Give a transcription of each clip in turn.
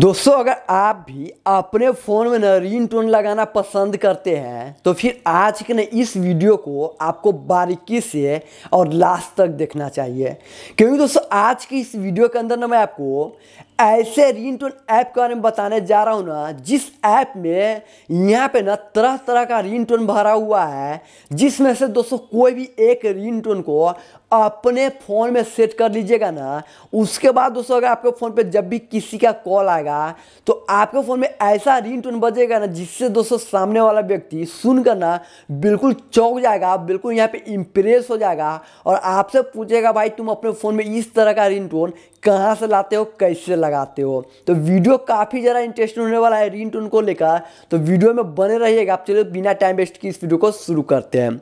दोस्तों अगर आप भी अपने फ़ोन में न रिंग टोन लगाना पसंद करते हैं तो फिर आज के न इस वीडियो को आपको बारीकी से और लास्ट तक देखना चाहिए क्योंकि दोस्तों आज की इस वीडियो के अंदर ना मैं आपको ऐसे रिंगटोन ऐप के बारे में बताने जा रहा हूँ ना जिस ऐप में यहाँ पे ना तरह तरह का रिंगटोन भरा हुआ है जिसमें से दोस्तों कोई भी एक रिंगटोन को अपने फ़ोन में सेट कर लीजिएगा ना उसके बाद दोस्तों अगर आपके फ़ोन पे जब भी किसी का कॉल आएगा तो आपके फ़ोन में ऐसा रिंगटोन बजेगा ना जिससे दोस्तों सामने वाला व्यक्ति सुनकर ना बिल्कुल चौंक जाएगा बिल्कुल यहाँ पे इम्प्रेस हो जाएगा और आपसे पूछेगा भाई तुम अपने फ़ोन में इस तरह का रिंगटोन कहाँ से लाते हो कैसे ला लगाते हो तो वीडियो काफ़ी ज़्यादा इंटरेस्टिंग होने वाला है रिंग टोन को लेकर तो वीडियो में बने रहिएगा आप चलिए बिना टाइम वेस्ट की इस वीडियो को शुरू करते हैं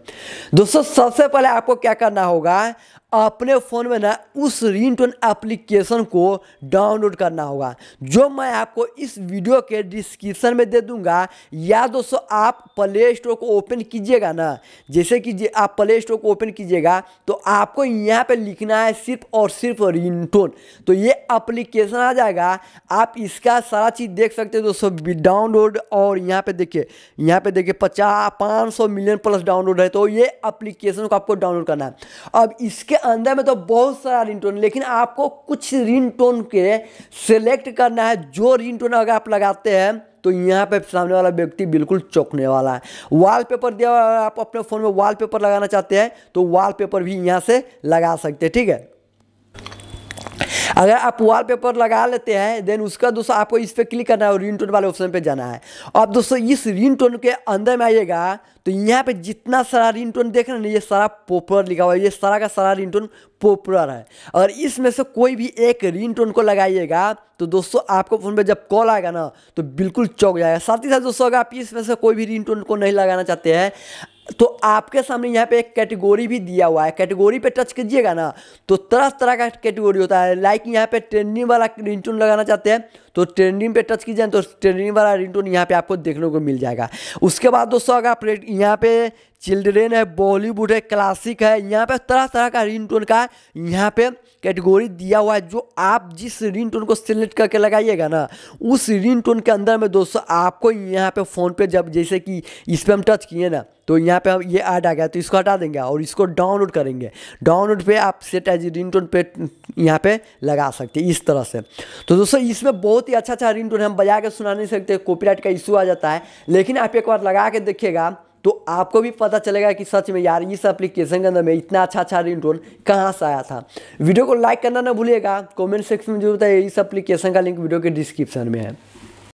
दोस्तों सबसे पहले आपको क्या करना होगा अपने फ़ोन में ना उस रिंगटोन एप्लीकेशन को डाउनलोड करना होगा जो मैं आपको इस वीडियो के डिस्क्रिप्शन में दे दूंगा या दोस्तों आप प्ले स्टोर को ओपन कीजिएगा ना जैसे कि आप प्ले स्टोर को ओपन कीजिएगा तो आपको यहाँ पे लिखना है सिर्फ और सिर्फ रिंगटोन तो ये एप्लीकेशन आ जाएगा आप इसका सारा चीज़ देख सकते हो दोस्तों डाउनलोड और यहाँ पे देखिए यहाँ पे देखिए पचास पाँच सौ मिलियन प्लस डाउनलोड है तो ये एप्लीकेशन को आपको डाउनलोड करना है अब इसके अंदर में तो बहुत सारा रिंगटोन लेकिन आपको कुछ रिंगटोन के सेलेक्ट करना है जो रिंगटोन अगर आप लगाते हैं तो यहाँ पे सामने वाला व्यक्ति बिल्कुल चौंकने वाला है वॉलपेपर दिया आप अपने फ़ोन में वॉलपेपर लगाना चाहते हैं तो वॉलपेपर भी यहाँ से लगा सकते हैं ठीक है अगर आप वाल पेपर लगा लेते हैं देन उसका दोस्तों आपको इस पर क्लिक करना है और रिंग टोन वाले ऑप्शन पर जाना है अब दोस्तों इस रिंग टोन के अंदर में आइएगा तो यहाँ पे जितना सारा रिंग टोन देख रहे हैं ये सारा पॉपुलर लिखा हुआ है ये सारा का सारा रिंग टोन पॉपुलर है और इसमें से कोई भी एक रिंग टोन को लगाइएगा तो दोस्तों आपको फ़ोन पे जब कॉल आएगा ना तो बिल्कुल चौक जाएगा साथ ही साथ दोस्तों अगर आप इसमें से कोई भी रिंग टोन को नहीं लगाना चाहते हैं तो आपके सामने यहाँ पे एक कैटेगोरी भी दिया हुआ है कैटेगोरी पे टच कीजिएगा ना तो तरह तरह का कैटेगोरी होता है लाइक यहाँ पे ट्रेंडिंग वाला रिंगटोन लगाना चाहते हैं तो ट्रेंडिंग पे टच कीजिए तो ट्रेंडिंग वाला रिंगटोन यहाँ पे आपको देखने को मिल जाएगा उसके बाद दोस्तों अगर आप यहाँ पे चिल्ड्रेन है बॉलीवुड है क्लासिक है यहाँ पे तरह तरह का रिंग टोन का यहाँ पे कैटेगोरी दिया हुआ है जो आप जिस रिंग टोन को सिलेक्ट करके लगाइएगा ना उस रिंग टोन के अंदर में दोस्तों आपको यहाँ पे फ़ोन पे जब जैसे कि इस पर हम टच किए ना तो यहाँ पे हम ये ऐड आ गया तो इसको हटा देंगे और इसको डाउनलोड करेंगे डाउनलोड पे आप सेट एज रिंग टोन पे यहाँ पे लगा सकते हैं इस तरह से तो दोस्तों इसमें बहुत ही अच्छा अच्छा रिंग टोन हम बजा के सुना नहीं सकते कॉपीराइट का इशू आ जाता है लेकिन आप एक बार लगा के देखिएगा तो आपको भी पता चलेगा कि सच में यार इस एप्लीकेशन के अंदर में इतना अच्छा अच्छा टोन कहाँ से आया था वीडियो को लाइक करना ना भूलिएगा कमेंट सेक्शन में जो है इस एप्लीकेशन का लिंक वीडियो के डिस्क्रिप्शन में है